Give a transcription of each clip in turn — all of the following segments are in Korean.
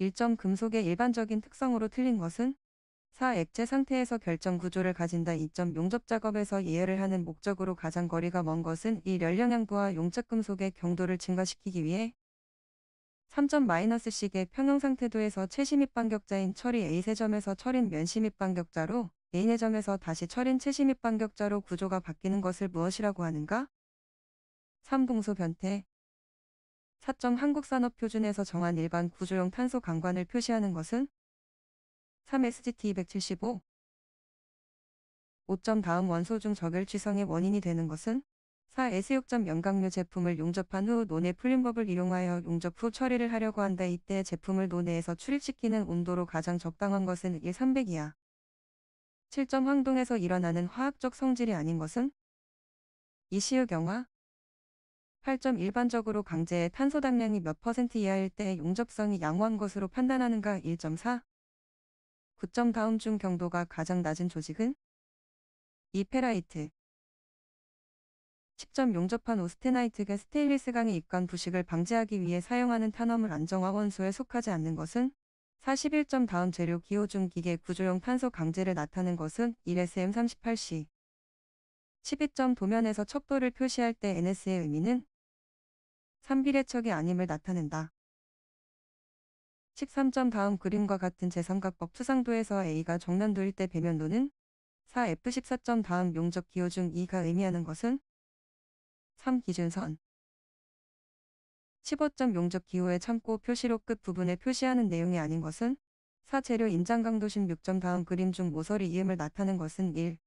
일정 금속의 일반적인 특성으로 틀린 것은 4. 액체 상태에서 결정 구조를 가진다 2점 용접 작업에서 이해를 하는 목적으로 가장 거리가 먼 것은 이 열량양부와 용착금속의 경도를 증가시키기 위해 3.-식의 마이너스 평형상태도에서 최시 입반격자인 철이 A세점에서 철인 면시 입반격자로 A내점에서 다시 철인 최시 입반격자로 구조가 바뀌는 것을 무엇이라고 하는가? 3. 동소 변태 4. 한국산업표준에서 정한 일반 구조용 탄소 강관을 표시하는 것은 3. SGT 275 5. 다음 원소 중 적열취성의 원인이 되는 것은 4. s 6 연각류 제품을 용접한 후 논의 풀림법을 이용하여 용접 후 처리를 하려고 한다. 이때 제품을 논해에서 출입시키는 온도로 가장 적당한 것은 1 300이야 7. 황동에서 일어나는 화학적 성질이 아닌 것은 이시의 경화 18점 일반적으로 강제의 탄소 당량이 몇 퍼센트 이하일 때 용접성이 양호한 것으로 판단하는가 1.4 9점 다음 중 경도가 가장 낮은 조직은 이페라이트 10점 용접한 오스테나이트가 스테인리스 강의 입간 부식을 방지하기 위해 사용하는 탄화물 안정화 원소에 속하지 않는 것은 41점 다음 재료 기호 중 기계 구조용 탄소 강제를 나타낸 것은 1SM38C 12점 도면에서 척도를 표시할 때 NS의 의미는 산비례척이 아님을 나타낸다. 13점 다음 그림과 같은 제3각법 투상도에서 A가 정난도일 때 배면도는 4F14점 다음 용접 기호 중 2가 의미하는 것은 3. 기준선 15점 용접 기호의 참고 표시로 끝 부분에 표시하는 내용이 아닌 것은 4. 재료 인장 강도 16점 다음 그림 중 모서리 이음을 나타낸 것은 1.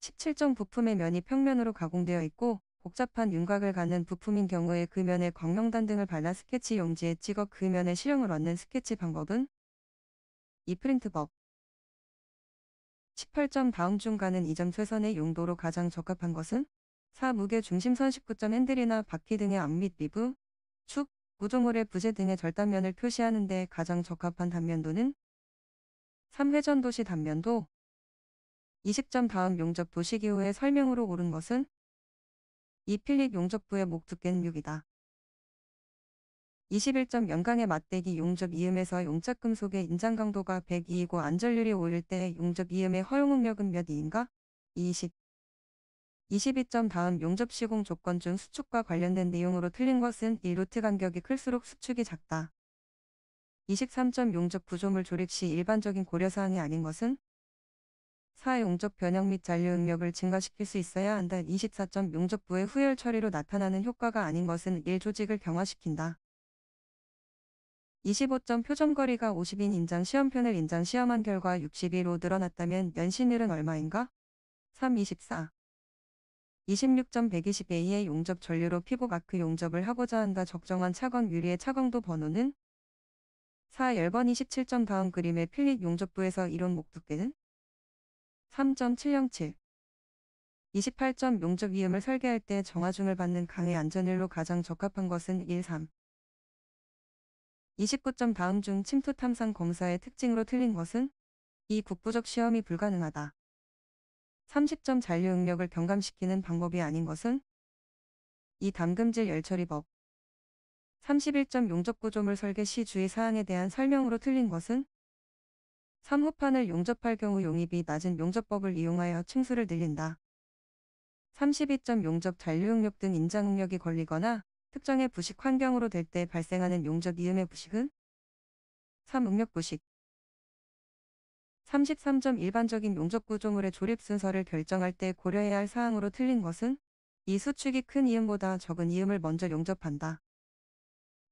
17점 부품의 면이 평면으로 가공되어 있고 복잡한 윤곽을 가는 부품인 경우에 그면에 광명단 등을 발라 스케치 용지에 찍어 그면의 실형을 얻는 스케치 방법은 이프린트법 18점 다음 중 가는 이점 최선의 용도로 가장 적합한 것은 4. 무게 중심선 19점 핸들이나 바퀴 등의 앞및 미부, 축, 무종물의 부재 등의 절단면을 표시하는데 가장 적합한 단면도는 3회전 도시 단면도 20점 다음 용접 도시기호의 설명으로 오른 것은 이 필립 용접부의 목두께는 6이다. 21점 연간의 맞대기 용접 이음에서 용착 금속의 인장 강도가 102이고 안전률이 5일 때 용접 이음의 허용 응력은 몇 이인가? 20. 22점 다음 용접 시공 조건 중 수축과 관련된 내용으로 틀린 것은 1루트 간격이 클수록 수축이 작다. 23점 용접 구조물 조립 시 일반적인 고려사항이 아닌 것은 사 용적 변형 및 잔류 응력을 증가시킬 수 있어야 한다. 24점 용접부의 후열 처리로 나타나는 효과가 아닌 것은 일 조직을 경화시킨다. 25점 표정거리가 50인 인장 시험편을 인장 시험한 결과 62로 늘어났다면 연신율은 얼마인가? 324 26점 120A의 용접 전류로 피부 아크 용접을 하고자 한다 적정한 차광 유리의 차광도 번호는 4 10번 27점 다음 그림의 필립 용접부에서 이룬 목두께는 3.707 28점 용적 위험을 설계할 때정화중을 받는 강의 안전일로 가장 적합한 것은 1, 3. 29점 다음 중 침투 탐상 검사의 특징으로 틀린 것은 이 국부적 시험이 불가능하다. 30점 잔류 응력을 경감시키는 방법이 아닌 것은 이 담금질 열처리법. 31점 용접 구조물 설계 시 주의 사항에 대한 설명으로 틀린 것은 3호판을 용접할 경우 용입이 낮은 용접법을 이용하여 층수를 늘린다. 32점 용접 잔류응력 등 인장응력이 걸리거나 특정의 부식 환경으로 될 때 발생하는 용접 이음의 부식은 3응력 부식 33점 일반적인 용접 구조물의 조립 순서를 결정할 때 고려해야 할 사항으로 틀린 것은 이 수축이 큰 이음보다 적은 이음을 먼저 용접한다.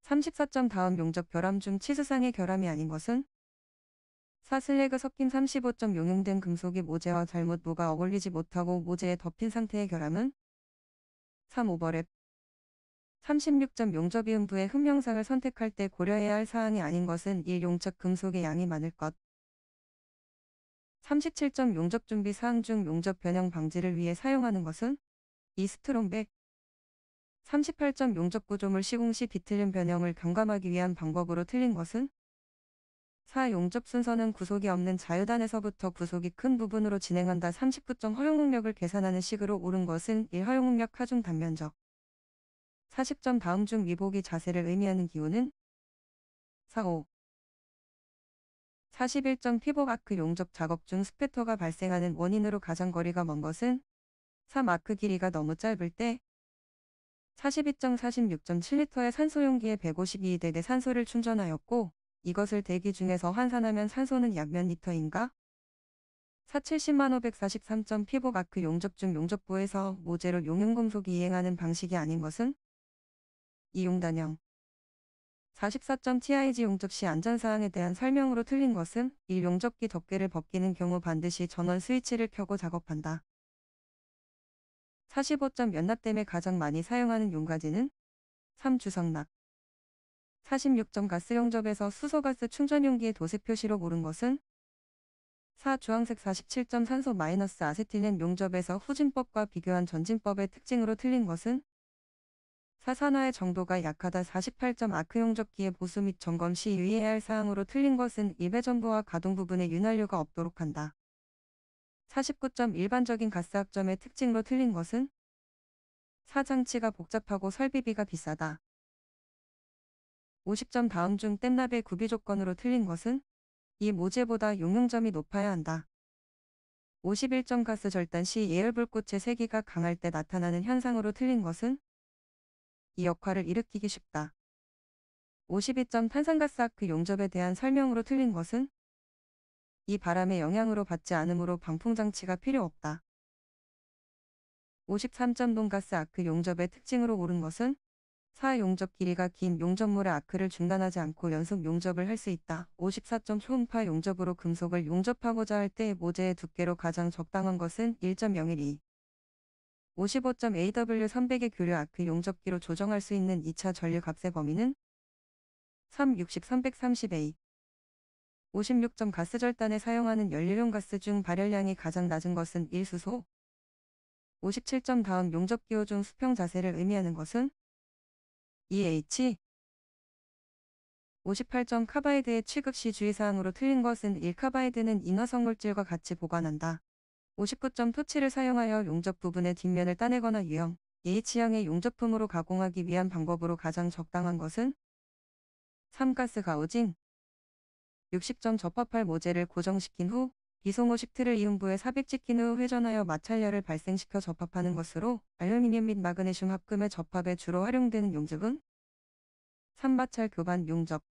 34점 다음 용접 결함 중 치수상의 결함이 아닌 것은 사슬레가 섞인 35점 용용된 금속의 모재와 잘못 녹가 어울리지 못하고 모재에 덮인 상태의 결함은 3. 오버랩 36점 용접 이음부의 흠명상을 선택할 때 고려해야 할 사항이 아닌 것은 이용적 금속의 양이 많을 것. 37점 용접 준비 사항 중 용접 변형 방지를 위해 사용하는 것은 이 스트롱백 3 8 용접 구조물 시공 시 비틀림 변형을 경감하기 위한 방법으로 틀린 것은 4. 용접 순서는 구속이 없는 자유단에서부터 구속이 큰 부분으로 진행한다. 39점 허용응력을 계산하는 식으로 옳은 것은 1. 허용응력 하중 단면적 40점 다음 중 위복이 자세를 의미하는 기호는 4. 5 41점 피복 아크 용접 작업 중 스페터가 발생하는 원인으로 가장 거리가 먼 것은 3. 아크 길이가 너무 짧을 때 42.46.7L의 산소용기에 152대 내 산소를 충전하였고 이것을 대기 중에서 환산하면 산소는 약 몇 리터인가? 470만 543점 피복 아크 용접 중 용접부에서 모재로 용융금속이 이행하는 방식이 아닌 것은? 이용단형 44.TIG 용접 시 안전사항에 대한 설명으로 틀린 것은 1. 용접기 덮개를 벗기는 경우 반드시 전원 스위치를 켜고 작업한다. 45. 점 연납 댐에 가장 많이 사용하는 용가지는 3. 주성낙 46점 가스 용접에서 수소가스 충전용기의 도색 표시로 고른 것은 4. 주황색 47점 산소 마이너스 아세틸렌 용접에서 후진법과 비교한 전진법의 특징으로 틀린 것은 사산화의 정도가 약하다 48점 아크 용접기의 보수 및 점검 시 유의해야 할 사항으로 틀린 것은 입배 전부와 가동 부분에 윤활유가 없도록 한다. 49점 일반적인 가스학점의 특징으로 틀린 것은 사장치가 복잡하고 설비비가 비싸다. 50점 다음 중 땜납의 구비 조건으로 틀린 것은 이 모재보다 용융점이 높아야 한다. 51점 가스 절단 시 예열불꽃의 세기가 강할 때 나타나는 현상으로 틀린 것은 이 역할을 일으키기 쉽다. 52점 탄산가스 아크 그 용접에 대한 설명으로 틀린 것은 이 바람의 영향으로 받지 않으므로 방풍장치가 필요 없다. 53점 돈가스 아크 용접의 특징으로 옳은 것은 4용접 길이가 긴 용접물의 아크를 중단하지 않고 연속 용접을 할 수 있다. 5 4 초음파 용접으로 금속을 용접하고자 할 때 모재의 두께로 가장 적당한 것은 1.012. 55.AW300의 교류 아크 용접기로 조정할 수 있는 2차 전류 값의 범위는 360, 330A. 5 6 가스 절단에 사용하는 연료용 가스 중 발열량이 가장 낮은 것은 1수소. 5 7 다음 용접기호 중 수평 자세를 의미하는 것은 EH 58점 카바이드의 취급 시 주의사항으로 틀린 것은 1. 카바이드는 인화성 물질과 같이 보관한다. 59점 토치를 사용하여 용접 부분의 뒷면을 따내거나 유형, H형의 용접품으로 가공하기 위한 방법으로 가장 적당한 것은 3. 가스 가우징 60점 접합할 모재를 고정시킨 후 이송호 식트를 이음부에 삽입 찍힌 후 회전하여 마찰열을 발생시켜 접합하는 것으로 알루미늄 및 마그네슘 합금의 접합에 주로 활용되는 용접은 삼바철 교반 용접